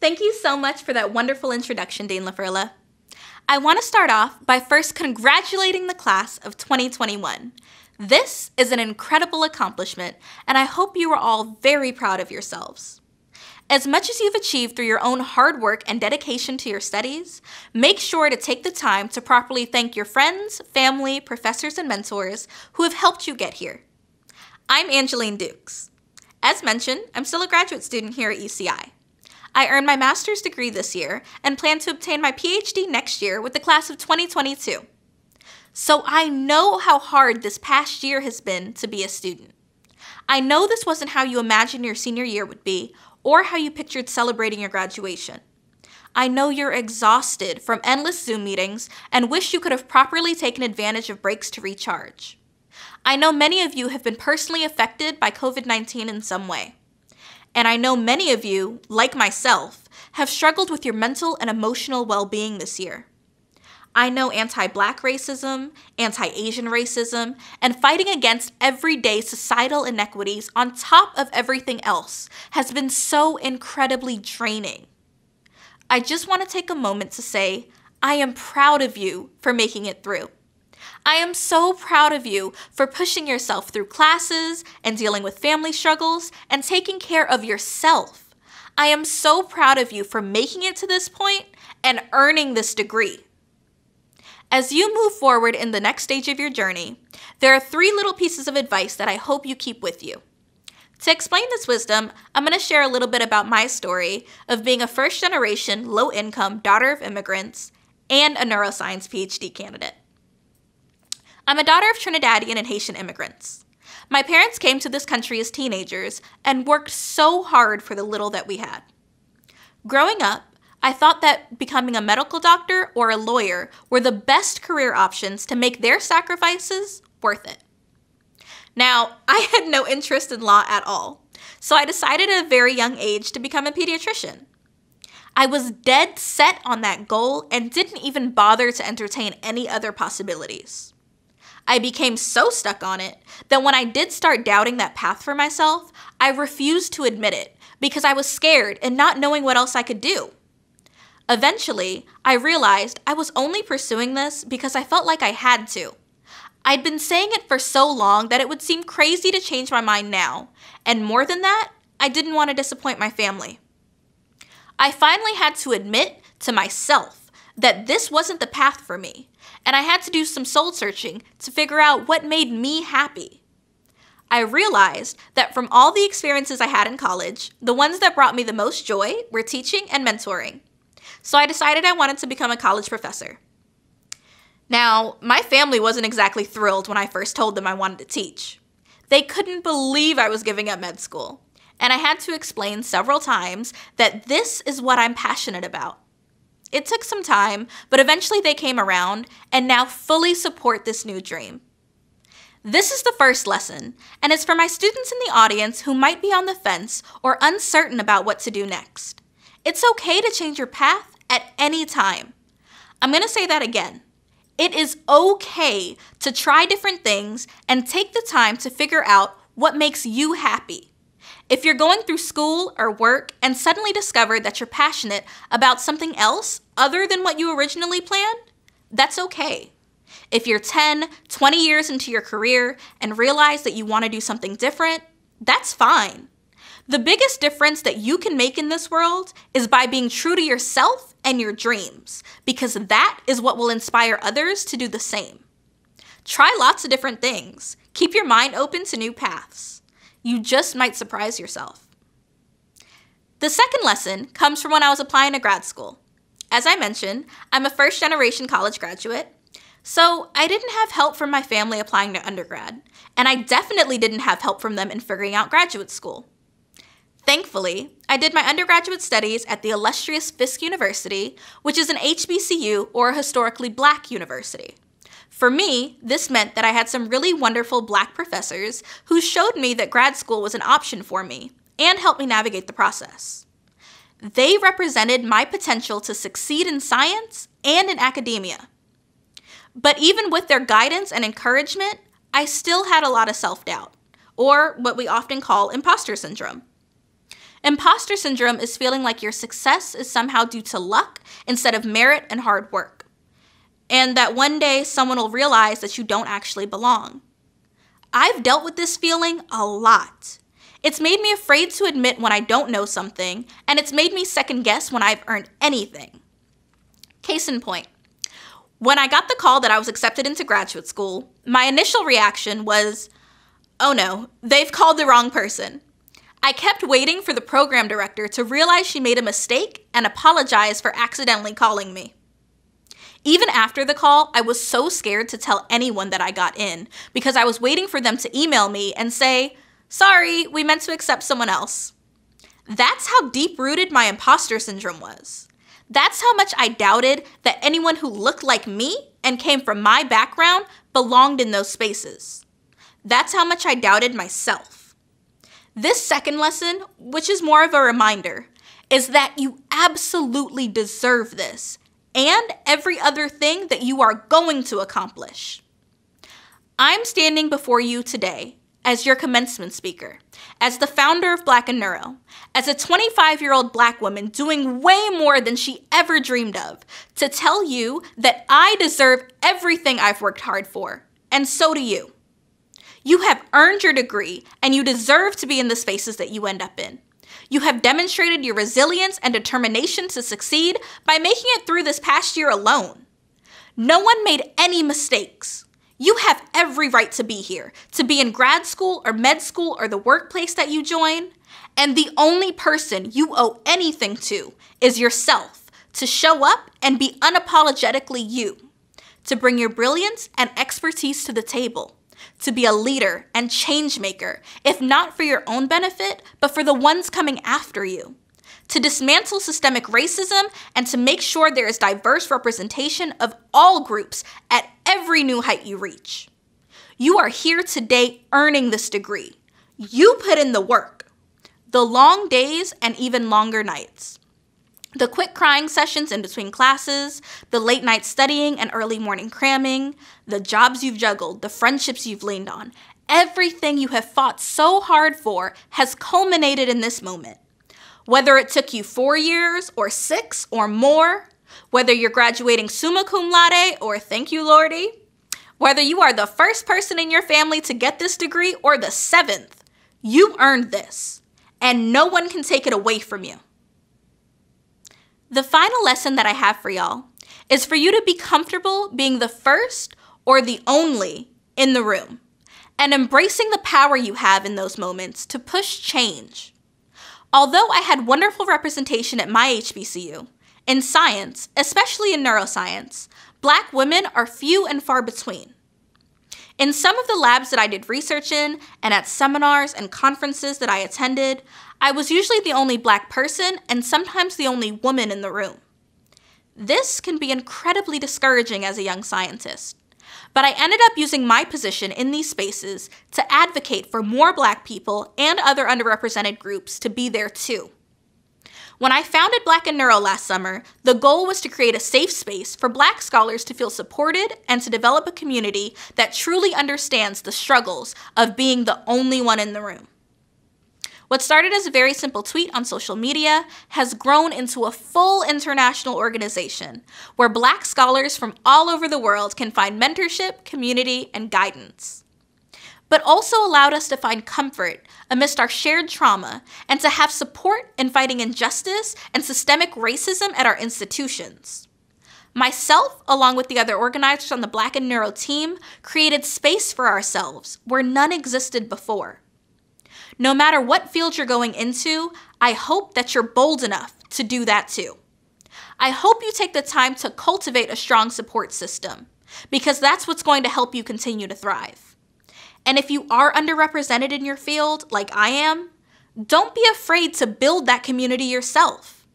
Thank you so much for that wonderful introduction, Dean LaFurla. I want to start off by first congratulating the class of 2021. This is an incredible accomplishment, and I hope you are all very proud of yourselves. As much as you've achieved through your own hard work and dedication to your studies, make sure to take the time to properly thank your friends, family, professors, and mentors who have helped you get here. I'm Angeline Dukes. As mentioned, I'm still a graduate student here at UCI. I earned my master's degree this year and plan to obtain my PhD next year with the class of 2022. So I know how hard this past year has been to be a student. I know this wasn't how you imagined your senior year would be or how you pictured celebrating your graduation. I know you're exhausted from endless Zoom meetings and wish you could have properly taken advantage of breaks to recharge. I know many of you have been personally affected by COVID 19 in some way. And I know many of you, like myself, have struggled with your mental and emotional well being this year. I know anti black racism, anti Asian racism, and fighting against everyday societal inequities on top of everything else has been so incredibly draining. I just want to take a moment to say, I am proud of you for making it through. I am so proud of you for pushing yourself through classes and dealing with family struggles and taking care of yourself. I am so proud of you for making it to this point and earning this degree. As you move forward in the next stage of your journey, there are three little pieces of advice that I hope you keep with you. To explain this wisdom, I'm going to share a little bit about my story of being a first generation, low income daughter of immigrants and a neuroscience PhD candidate. I'm a daughter of Trinidadian and Haitian immigrants. My parents came to this country as teenagers and worked so hard for the little that we had. Growing up, I thought that becoming a medical doctor or a lawyer were the best career options to make their sacrifices worth it. Now, I had no interest in law at all, so I decided at a very young age to become a pediatrician. I was dead set on that goal and didn't even bother to entertain any other possibilities. I became so stuck on it that when I did start doubting that path for myself, I refused to admit it because I was scared and not knowing what else I could do. Eventually, I realized I was only pursuing this because I felt like I had to. I'd been saying it for so long that it would seem crazy to change my mind now, and more than that, I didn't want to disappoint my family. I finally had to admit to myself that this wasn't the path for me, and I had to do some soul searching to figure out what made me happy. I realized that from all the experiences I had in college, the ones that brought me the most joy were teaching and mentoring. So I decided I wanted to become a college professor. Now, my family wasn't exactly thrilled when I first told them I wanted to teach. They couldn't believe I was giving up med school, and I had to explain several times that this is what I'm passionate about. It took some time, but eventually they came around and now fully support this new dream. This is the first lesson, and it's for my students in the audience who might be on the fence or uncertain about what to do next. It's okay to change your path at any time. I'm going to say that again. It is okay to try different things and take the time to figure out what makes you happy. If you're going through school or work and suddenly discover that you're passionate about something else other than what you originally planned, that's okay. If you're 10, 20 years into your career and realize that you want to do something different, that's fine. The biggest difference that you can make in this world is by being true to yourself and your dreams, because that is what will inspire others to do the same. Try lots of different things. Keep your mind open to new paths you just might surprise yourself. The second lesson comes from when I was applying to grad school. As I mentioned, I'm a first generation college graduate, so I didn't have help from my family applying to undergrad, and I definitely didn't have help from them in figuring out graduate school. Thankfully, I did my undergraduate studies at the illustrious Fisk University, which is an HBCU or a historically black university. For me, this meant that I had some really wonderful black professors who showed me that grad school was an option for me and helped me navigate the process. They represented my potential to succeed in science and in academia. But even with their guidance and encouragement, I still had a lot of self doubt, or what we often call imposter syndrome. Imposter syndrome is feeling like your success is somehow due to luck instead of merit and hard work and that one day someone will realize that you don't actually belong. I've dealt with this feeling a lot. It's made me afraid to admit when I don't know something, and it's made me second guess when I've earned anything. Case in point, when I got the call that I was accepted into graduate school, my initial reaction was, oh no, they've called the wrong person. I kept waiting for the program director to realize she made a mistake and apologize for accidentally calling me. Even after the call, I was so scared to tell anyone that I got in because I was waiting for them to email me and say, sorry, we meant to accept someone else. That's how deep rooted my imposter syndrome was. That's how much I doubted that anyone who looked like me and came from my background belonged in those spaces. That's how much I doubted myself. This second lesson, which is more of a reminder, is that you absolutely deserve this and every other thing that you are going to accomplish. I'm standing before you today as your commencement speaker, as the founder of Black and Neuro, as a 25 year old Black woman doing way more than she ever dreamed of, to tell you that I deserve everything I've worked hard for, and so do you. You have earned your degree, and you deserve to be in the spaces that you end up in. You have demonstrated your resilience and determination to succeed by making it through this past year alone. No one made any mistakes. You have every right to be here, to be in grad school or med school or the workplace that you join. And the only person you owe anything to is yourself, to show up and be unapologetically you, to bring your brilliance and expertise to the table to be a leader and change maker, if not for your own benefit, but for the ones coming after you. To dismantle systemic racism and to make sure there is diverse representation of all groups at every new height you reach. You are here today earning this degree. You put in the work, the long days and even longer nights the quick crying sessions in between classes, the late night studying and early morning cramming, the jobs you've juggled, the friendships you've leaned on, everything you have fought so hard for has culminated in this moment. Whether it took you four years or six or more, whether you're graduating summa cum laude or thank you, Lordy, whether you are the first person in your family to get this degree or the seventh, you earned this, and no one can take it away from you. The final lesson that I have for y'all is for you to be comfortable being the first or the only in the room and embracing the power you have in those moments to push change. Although I had wonderful representation at my HBCU, in science, especially in neuroscience, black women are few and far between. In some of the labs that I did research in, and at seminars and conferences that I attended, I was usually the only black person and sometimes the only woman in the room. This can be incredibly discouraging as a young scientist, but I ended up using my position in these spaces to advocate for more black people and other underrepresented groups to be there too. When I founded Black and Neuro last summer, the goal was to create a safe space for black scholars to feel supported and to develop a community that truly understands the struggles of being the only one in the room. What started as a very simple tweet on social media has grown into a full international organization where Black scholars from all over the world can find mentorship, community, and guidance. But also allowed us to find comfort amidst our shared trauma and to have support in fighting injustice and systemic racism at our institutions. Myself, along with the other organizers on the Black and Neuro team, created space for ourselves where none existed before. No matter what field you're going into, I hope that you're bold enough to do that too. I hope you take the time to cultivate a strong support system because that's what's going to help you continue to thrive. And if you are underrepresented in your field, like I am, don't be afraid to build that community yourself.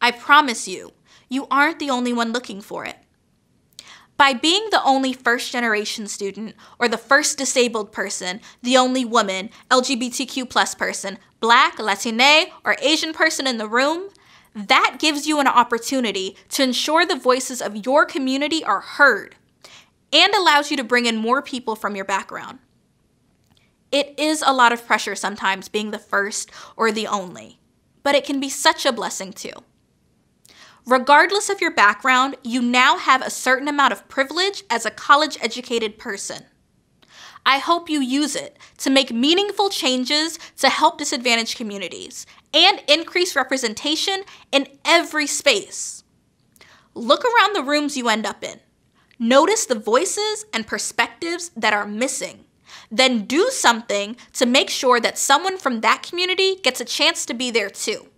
I promise you, you aren't the only one looking for it. By being the only first generation student, or the first disabled person, the only woman, LGBTQ plus person, black, Latine, or Asian person in the room, that gives you an opportunity to ensure the voices of your community are heard and allows you to bring in more people from your background. It is a lot of pressure sometimes being the first or the only, but it can be such a blessing too. Regardless of your background, you now have a certain amount of privilege as a college educated person. I hope you use it to make meaningful changes to help disadvantaged communities and increase representation in every space. Look around the rooms you end up in. Notice the voices and perspectives that are missing. Then do something to make sure that someone from that community gets a chance to be there too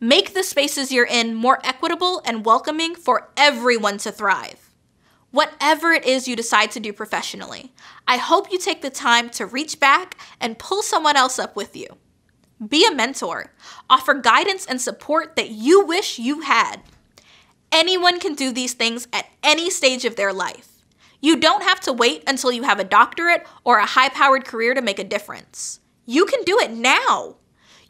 make the spaces you're in more equitable and welcoming for everyone to thrive. Whatever it is you decide to do professionally, I hope you take the time to reach back and pull someone else up with you. Be a mentor, offer guidance and support that you wish you had. Anyone can do these things at any stage of their life. You don't have to wait until you have a doctorate or a high powered career to make a difference. You can do it now.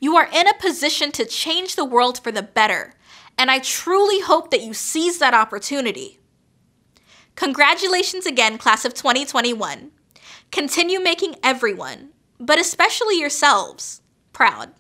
You are in a position to change the world for the better, and I truly hope that you seize that opportunity. Congratulations again, class of 2021. Continue making everyone, but especially yourselves, proud.